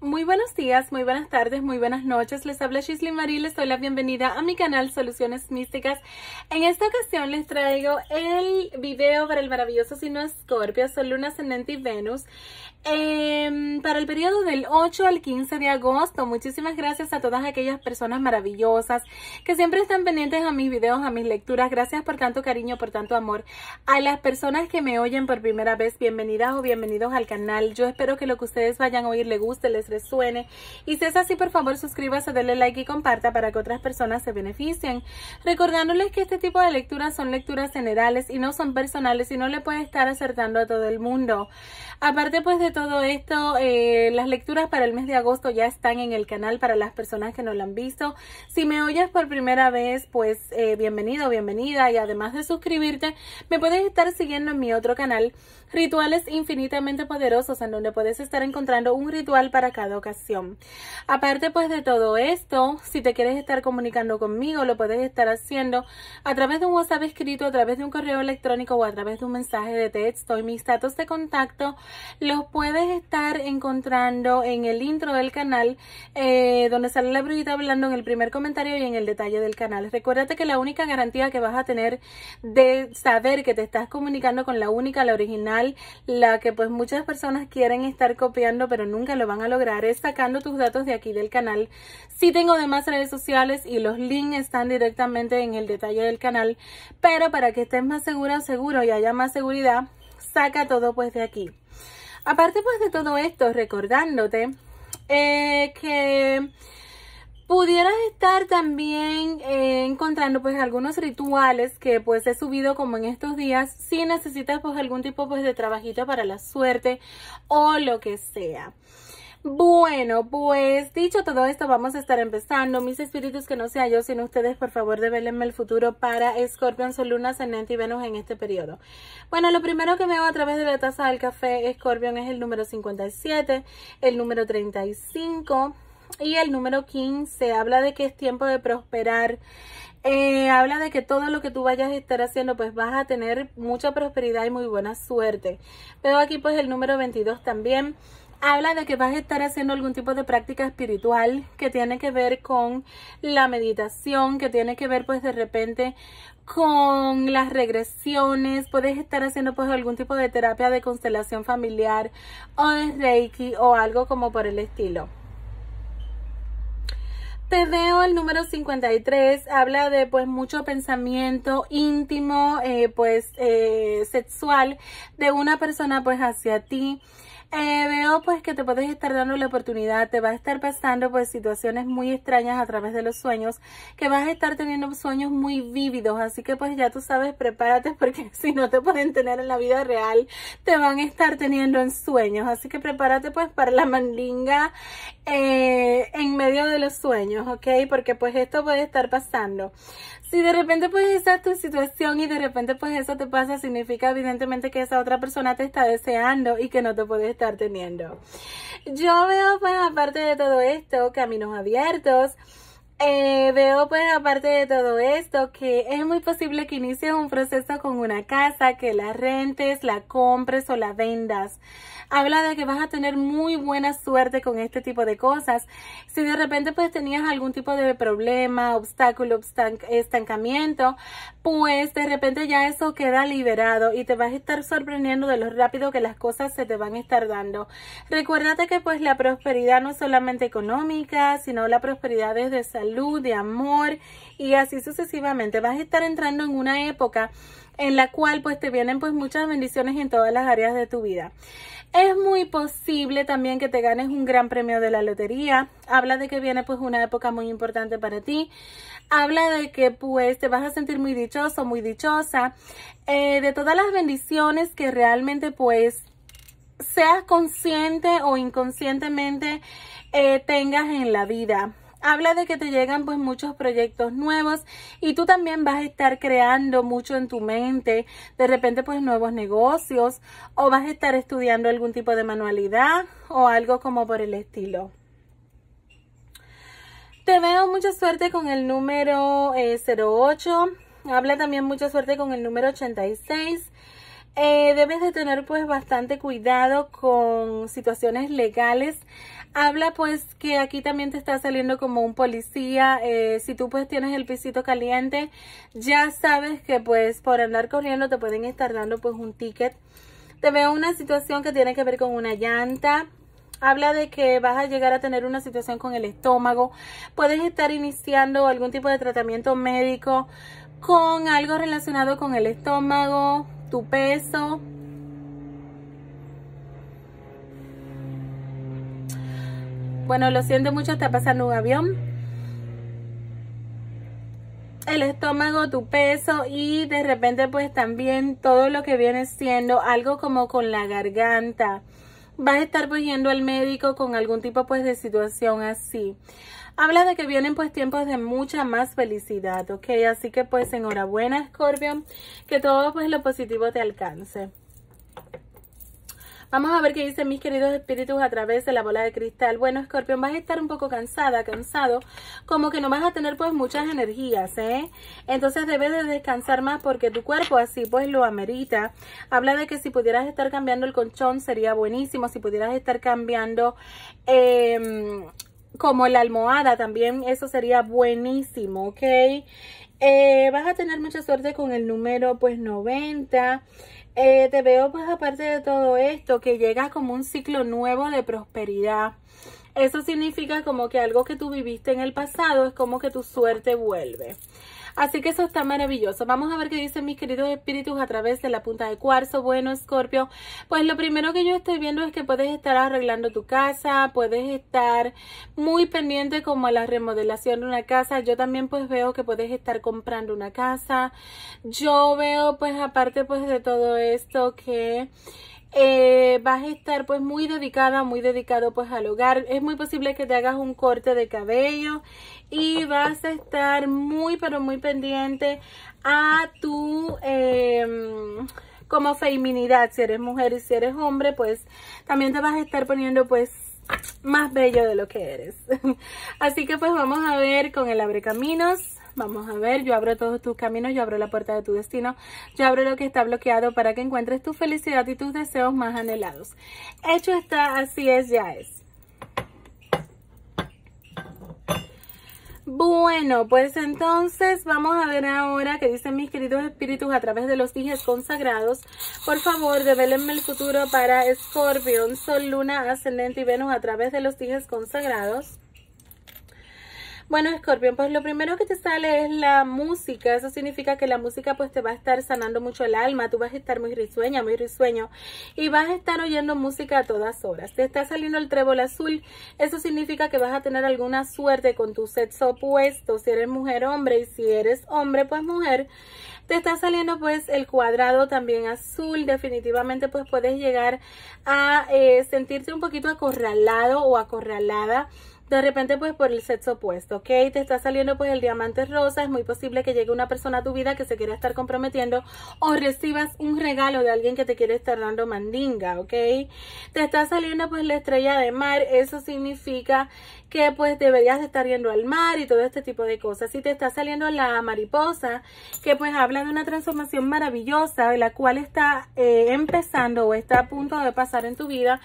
Muy buenos días, muy buenas tardes, muy buenas noches. Les habla Shisley Marie, les doy la bienvenida a mi canal Soluciones Místicas. En esta ocasión les traigo el video para el maravilloso signo Escorpio, Sol, Luna, Ascendente y Venus. Em, para el periodo del 8 al 15 de agosto, muchísimas gracias a todas aquellas personas maravillosas que siempre están pendientes a mis videos, a mis lecturas. Gracias por tanto cariño, por tanto amor. A las personas que me oyen por primera vez, bienvenidas o bienvenidos al canal. Yo espero que lo que ustedes vayan a oír les guste, les resuene. Y si es así, por favor, suscríbase, denle like y comparta para que otras personas se beneficien. Recordándoles que este tipo de lecturas son lecturas generales y no son personales y no le puede estar acertando a todo el mundo. Aparte, pues de todo esto, eh, las lecturas para el mes de agosto ya están en el canal para las personas que no lo han visto. Si me oyes por primera vez, pues eh, bienvenido, bienvenida. Y además de suscribirte, me puedes estar siguiendo en mi otro canal, Rituales Infinitamente Poderosos, en donde puedes estar encontrando un ritual para cada ocasión. Aparte pues de todo esto, si te quieres estar comunicando conmigo, lo puedes estar haciendo a través de un WhatsApp escrito, a través de un correo electrónico o a través de un mensaje de texto. Y mis datos de contacto los puedes puedes estar encontrando en el intro del canal, eh, donde sale la brujita hablando en el primer comentario y en el detalle del canal. Recuérdate que la única garantía que vas a tener de saber que te estás comunicando con la única, la original, la que pues muchas personas quieren estar copiando, pero nunca lo van a lograr, es sacando tus datos de aquí del canal. Si tengo demás redes sociales y los links están directamente en el detalle del canal, pero para que estés más segura seguro y haya más seguridad, saca todo pues de aquí. Aparte pues de todo esto, recordándote eh, que pudieras estar también eh, encontrando pues algunos rituales que pues he subido como en estos días si necesitas pues algún tipo pues de trabajito para la suerte o lo que sea. Bueno, pues dicho todo esto, vamos a estar empezando. Mis espíritus, que no sea yo, sino ustedes, por favor, develenme el futuro para Scorpion, Sol, Luna, Ascendente y Venus en este periodo. Bueno, lo primero que veo a través de la taza del café Scorpion es el número 57, el número 35 y el número 15. Habla de que es tiempo de prosperar. Eh, habla de que todo lo que tú vayas a estar haciendo, pues vas a tener mucha prosperidad y muy buena suerte. Veo aquí pues el número 22 también habla de que vas a estar haciendo algún tipo de práctica espiritual que tiene que ver con la meditación, que tiene que ver pues de repente con las regresiones, puedes estar haciendo pues algún tipo de terapia de constelación familiar o de reiki o algo como por el estilo. Te veo el número 53, habla de pues mucho pensamiento íntimo, eh, pues eh, sexual de una persona pues hacia ti. Eh, veo pues que te puedes estar dando la oportunidad, te va a estar pasando pues situaciones muy extrañas a través de los sueños, que vas a estar teniendo sueños muy vívidos, así que pues ya tú sabes, prepárate porque si no te pueden tener en la vida real, te van a estar teniendo en sueños, así que prepárate pues para la mandinga eh, en medio de los sueños, ¿ok? Porque pues esto puede estar pasando. Si de repente pues esa es tu situación y de repente pues eso te pasa, significa evidentemente que esa otra persona te está deseando y que no te puede estar teniendo. Yo veo pues aparte de todo esto, caminos abiertos, eh, veo pues aparte de todo esto que es muy posible que inicies un proceso con una casa, que la rentes, la compres o la vendas. Habla de que vas a tener muy buena suerte con este tipo de cosas. Si de repente pues tenías algún tipo de problema, obstáculo, estancamiento, pues de repente ya eso queda liberado y te vas a estar sorprendiendo de lo rápido que las cosas se te van a estar dando. Recuérdate que pues la prosperidad no es solamente económica, sino la prosperidad es de salud salud, de amor y así sucesivamente. Vas a estar entrando en una época en la cual pues te vienen pues muchas bendiciones en todas las áreas de tu vida. Es muy posible también que te ganes un gran premio de la lotería. Habla de que viene pues una época muy importante para ti. Habla de que pues te vas a sentir muy dichoso, muy dichosa. Eh, de todas las bendiciones que realmente pues seas consciente o inconscientemente eh, tengas en la vida habla de que te llegan pues muchos proyectos nuevos y tú también vas a estar creando mucho en tu mente, de repente pues nuevos negocios o vas a estar estudiando algún tipo de manualidad o algo como por el estilo. Te veo mucha suerte con el número 08. Eh, habla también mucha suerte con el número 86. Eh, debes de tener pues bastante cuidado con situaciones legales habla pues que aquí también te está saliendo como un policía, eh, si tú pues tienes el pisito caliente, ya sabes que pues por andar corriendo te pueden estar dando pues un ticket. Te veo una situación que tiene que ver con una llanta. Habla de que vas a llegar a tener una situación con el estómago. Puedes estar iniciando algún tipo de tratamiento médico con algo relacionado con el estómago, tu peso, Bueno, lo siento mucho, está pasando un avión. El estómago, tu peso y de repente pues también todo lo que viene siendo algo como con la garganta. Vas a estar pues yendo al médico con algún tipo pues de situación así. Habla de que vienen pues tiempos de mucha más felicidad, ¿ok? Así que pues enhorabuena, Scorpio, que todo pues lo positivo te alcance. Vamos a ver qué dicen mis queridos espíritus a través de la bola de cristal. Bueno, escorpión, vas a estar un poco cansada, cansado, como que no vas a tener pues muchas energías, ¿eh? Entonces debes de descansar más porque tu cuerpo así pues lo amerita. Habla de que si pudieras estar cambiando el colchón sería buenísimo, si pudieras estar cambiando... Em, como la almohada también, eso sería buenísimo, ¿ok? Eh, vas a tener mucha suerte con el número pues 90. Eh, te veo pues aparte de todo esto, que llega como un ciclo nuevo de prosperidad. Eso significa como que algo que tú viviste en el pasado es como que tu suerte vuelve. Así que eso está maravilloso. Vamos a ver qué dicen mis queridos espíritus a través de la punta de cuarzo. Bueno, Scorpio, pues lo primero que yo estoy viendo es que puedes estar arreglando tu casa, puedes estar muy pendiente como a la remodelación de una casa. Yo también pues veo que puedes estar comprando una casa. Yo veo pues aparte pues de todo esto que... Eh, vas a estar pues muy dedicada, muy dedicado pues al hogar. Es muy posible que te hagas un corte de cabello y vas a estar muy pero muy pendiente a tu... Em, como feminidad, si eres mujer y si eres hombre, pues también te vas a estar poniendo pues más bello de lo que eres. Así que pues vamos a ver con el abre Vamos a ver, yo abro todos tus caminos, yo abro la puerta de tu destino, yo abro lo que está bloqueado para que encuentres tu felicidad y tus deseos más anhelados. Hecho está, así es, ya es. Bueno, pues entonces vamos a ver ahora que dicen mis queridos espíritus a través de los dijes consagrados. Por favor, develenme el futuro para Escorpión, Sol, Luna, Ascendente y Venus a través de los dijes consagrados. Bueno, Scorpion, pues lo primero que te sale es la música. Eso significa que la música pues te va a estar sanando mucho el alma. Tú vas a estar muy risueña, muy risueño. Y vas a estar oyendo música a todas horas. Te está saliendo el trébol azul. Eso significa que vas a tener alguna suerte con tu sexo opuesto. Si eres mujer, hombre. Y si eres hombre, pues mujer. Te está saliendo pues el cuadrado también azul. Definitivamente pues puedes llegar a eh, sentirte un poquito acorralado o acorralada de repente pues por el sexo opuesto, ¿ok? Te está saliendo pues el diamante rosa, es muy posible que llegue una persona a tu vida que se quiera estar comprometiendo o recibas un regalo de alguien que te quiere estar dando mandinga, ¿ok? Te está saliendo pues la estrella de mar, eso significa que pues deberías estar yendo al mar y todo este tipo de cosas. Si te está saliendo la mariposa, que pues habla de una transformación maravillosa, la cual está eh, empezando o está a punto de pasar en tu vida,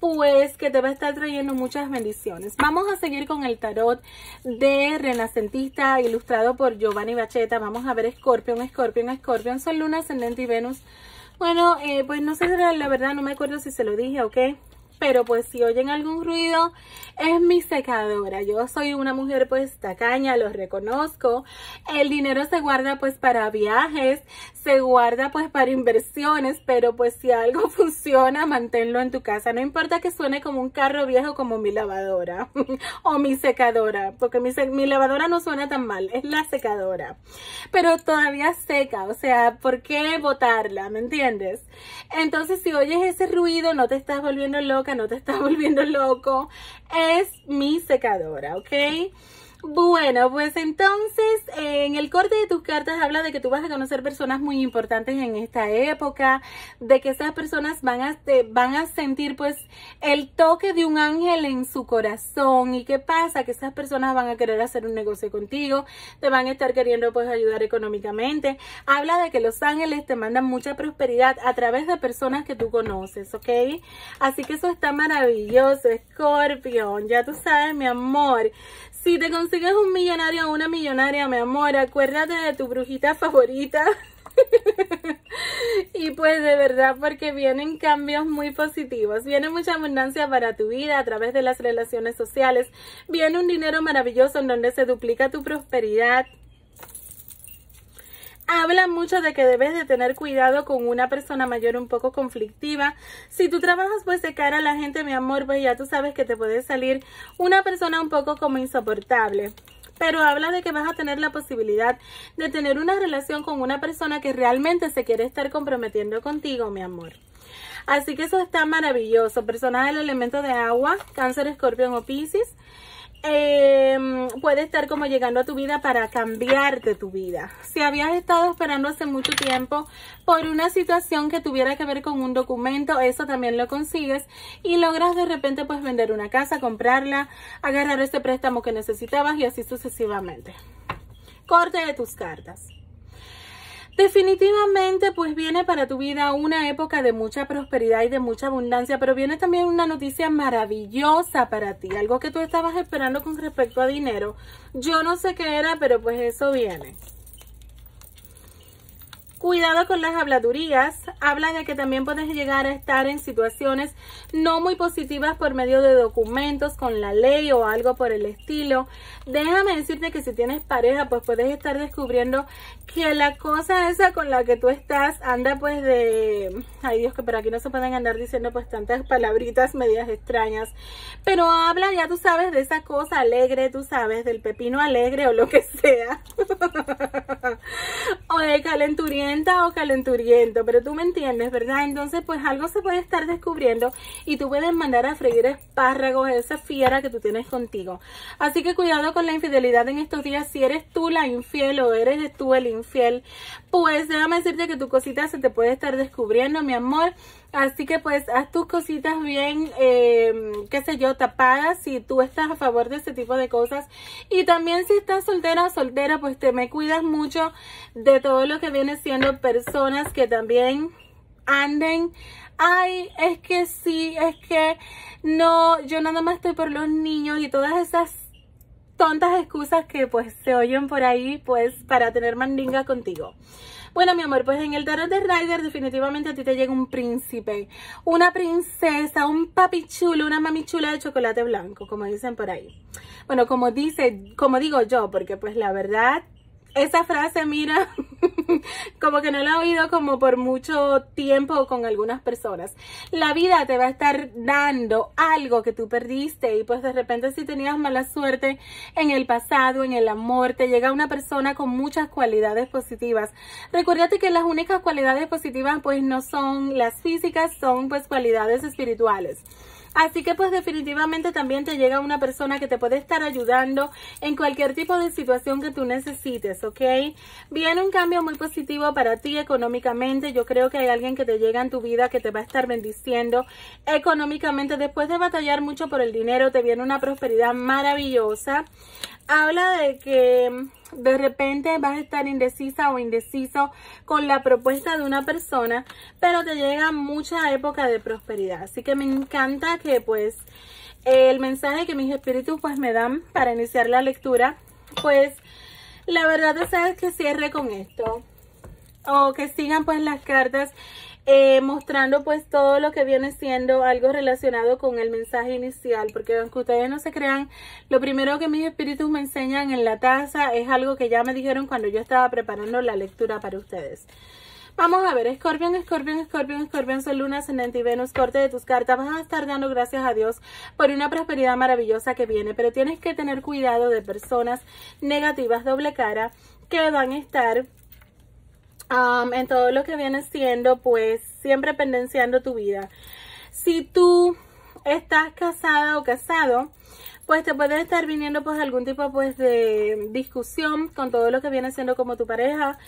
pues que te va a estar trayendo muchas bendiciones. Vamos vamos a seguir con el tarot de Renacentista ilustrado por Giovanni Bacheta. Vamos a ver Scorpion, Scorpion, Scorpion, son Luna, Ascendente y Venus. Bueno, eh, pues no sé, la verdad no me acuerdo si se lo dije, qué pero pues si oyen algún ruido es mi secadora. Yo soy una mujer pues tacaña, lo reconozco. El dinero se guarda pues para viajes, se guarda pues para inversiones, pero pues si algo funciona, manténlo en tu casa. No importa que suene como un carro viejo como mi lavadora o mi secadora, porque mi, lavadora no suena tan mal, es la secadora. Pero todavía seca, o sea, ¿por qué botarla? ¿Me entiendes? Entonces si oyes ese ruido, no te estás volviendo loca, no te está volviendo loco, es mi secadora, ¿ok? Bueno, pues entonces en el corte de tus cartas habla de que tú vas a conocer personas muy importantes en esta época, de que esas personas van a, van a sentir pues el toque de un ángel en su corazón. ¿Y qué pasa? Que esas personas van a querer hacer un negocio contigo, te van a estar queriendo pues ayudar económicamente. Habla de que los ángeles te mandan mucha prosperidad a través de personas que tú conoces, ¿ok? Así que eso está maravilloso, Scorpion. Ya tú sabes, mi amor. Si te consigues un millonario o una millonaria, mi amor, acuérdate de tu brujita favorita. y pues de verdad, porque vienen cambios muy positivos. Viene mucha abundancia para tu vida a través de las relaciones sociales. Viene un dinero maravilloso en donde se duplica tu prosperidad habla mucho de que debes de tener cuidado con una persona mayor un poco conflictiva. Si tú trabajas pues de cara a la gente, mi amor, pues ya tú sabes que te puede salir una persona un poco como insoportable pero habla de que vas a tener la posibilidad de tener una relación con una persona que realmente se quiere estar comprometiendo contigo, mi amor. Así que eso está maravilloso. Personas del elemento de agua, cáncer, escorpión o piscis. Em, puede estar como llegando a tu vida para cambiarte tu vida. Si habías estado esperando hace mucho tiempo por una situación que tuviera que ver con un documento, eso también lo consigues y logras de repente pues vender una casa, comprarla, agarrar ese préstamo que necesitabas y así sucesivamente. Corte de tus cartas. Definitivamente, pues viene para tu vida una época de mucha prosperidad y de mucha abundancia, pero viene también una noticia maravillosa para ti, algo que tú estabas esperando con respecto a dinero. Yo no sé qué era, pero pues eso viene. Cuidado con las habladurías. Habla de que también puedes llegar a estar en situaciones no muy positivas por medio de documentos con la ley o algo por el estilo. Déjame decirte que si tienes pareja, pues puedes estar descubriendo que la cosa esa con la que tú estás anda pues de... Ay Dios, que por aquí no se pueden andar diciendo pues tantas palabritas medias extrañas. Pero habla, ya tú sabes, de esa cosa alegre, tú sabes, del pepino alegre o lo que sea. o de calenturía o calenturiento, pero tú me entiendes, ¿verdad? Entonces, pues algo se puede estar descubriendo y tú puedes mandar a freír espárragos a esa fiera que tú tienes contigo. Así que cuidado con la infidelidad en estos días. Si eres tú la infiel o eres tú el infiel, pues déjame decirte que tu cosita se te puede estar descubriendo, mi amor. Así que pues haz tus cositas bien, em, qué sé yo, tapadas si tú estás a favor de ese tipo de cosas. Y también si estás soltera soltera, pues te me cuidas mucho de todo lo que viene siendo personas que también anden. Ay, es que sí, es que no, yo nada más estoy por los niños y todas esas tontas excusas que pues se oyen por ahí pues para tener mandinga contigo. Bueno, mi amor, pues en el tarot de Ryder, definitivamente a ti te llega un príncipe, una princesa, un papi chulo, una mami chula de chocolate blanco, como dicen por ahí. Bueno, como dice, como digo yo, porque pues la verdad esa frase, mira, como que no la he oído como por mucho tiempo con algunas personas. La vida te va a estar dando algo que tú perdiste y pues de repente si tenías mala suerte en el pasado, en el amor, te llega una persona con muchas cualidades positivas. Recuérdate que las únicas cualidades positivas pues no son las físicas, son pues cualidades espirituales. Así que pues definitivamente también te llega una persona que te puede estar ayudando en cualquier tipo de situación que tú necesites, ¿ok? Viene un cambio muy positivo para ti económicamente. Yo creo que hay alguien que te llega en tu vida que te va a estar bendiciendo económicamente. Después de batallar mucho por el dinero, te viene una prosperidad maravillosa. Habla de que de repente vas a estar indecisa o indeciso con la propuesta de una persona, pero te llega mucha época de prosperidad. Así que me encanta que pues el mensaje que mis espíritus pues me dan para iniciar la lectura, pues la verdad es que cierre con esto o que sigan pues las cartas eh, mostrando pues todo lo que viene siendo algo relacionado con el mensaje inicial, porque aunque ustedes no se crean, lo primero que mis espíritus me enseñan en la taza es algo que ya me dijeron cuando yo estaba preparando la lectura para ustedes. Vamos a ver, Escorpión, Escorpión, Escorpión, Escorpión, Sol, Luna, Ascendente y Venus, corte de tus cartas. Vas a estar dando gracias a Dios por una prosperidad maravillosa que viene, pero tienes que tener cuidado de personas negativas, doble cara, que van a estar en todo lo que viene siendo, pues siempre pendenciando tu vida. Si tú estás casada o casado, pues te puede estar viniendo pues algún tipo pues de discusión con todo lo que viene siendo como tu pareja,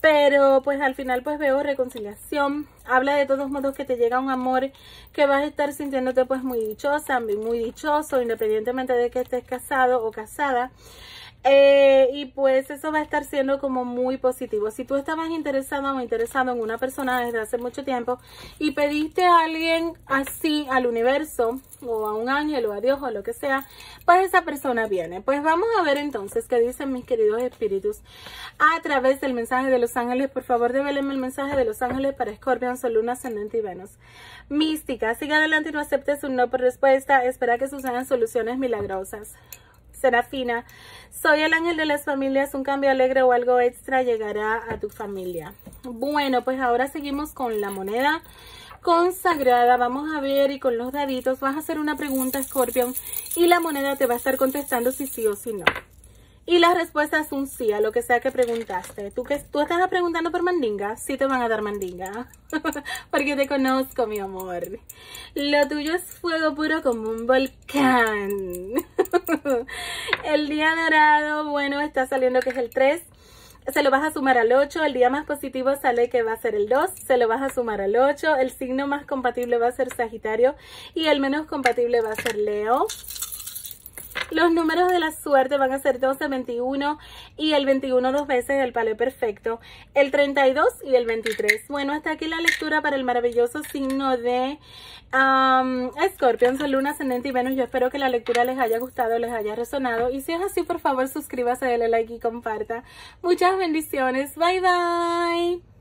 pero pues al final pues veo reconciliación, habla de todos modos que te llega un amor que vas a estar sintiéndote pues muy dichosa, muy dichoso, independientemente de que estés casado o casada. Eh, y pues eso va a estar siendo como muy positivo. Si tú estabas interesado o interesado en una persona desde hace mucho tiempo y pediste a alguien así al universo o a un ángel o a Dios o lo que sea, pues esa persona viene. Pues vamos a ver entonces qué dicen mis queridos espíritus a través del mensaje de los ángeles. Por favor, develenme el mensaje de los ángeles para Scorpion, Sol, Luna, Ascendente y Venus. Mística, sigue adelante y no aceptes un no por respuesta. Espera que sucedan soluciones milagrosas. Serafina, soy el ángel de las familias, un cambio alegre o algo extra llegará a tu familia. Bueno, pues ahora seguimos con la moneda consagrada. Vamos a ver y con los daditos vas a hacer una pregunta, Scorpion, y la moneda te va a estar contestando si sí o si no. Y la respuesta es un sí a lo que sea que preguntaste. Tú que tú estás preguntando por mandinga, sí te van a dar mandinga. Porque te conozco, mi amor. Lo tuyo es fuego puro como un volcán. el día dorado, bueno, está saliendo que es el 3. Se lo vas a sumar al 8, el día más positivo sale que va a ser el 2, se lo vas a sumar al 8, el signo más compatible va a ser Sagitario y el menos compatible va a ser Leo. Los números de la suerte van a ser 12, 21 y el 21 dos veces el palo perfecto, el 32 y el 23. Bueno, hasta aquí la lectura para el maravilloso signo de Escorpio, Luna, Ascendente y Venus. Yo espero que la lectura les haya gustado, les haya resonado. Y si es así, por favor, suscríbase, dale like y comparta. Muchas bendiciones. Bye, bye.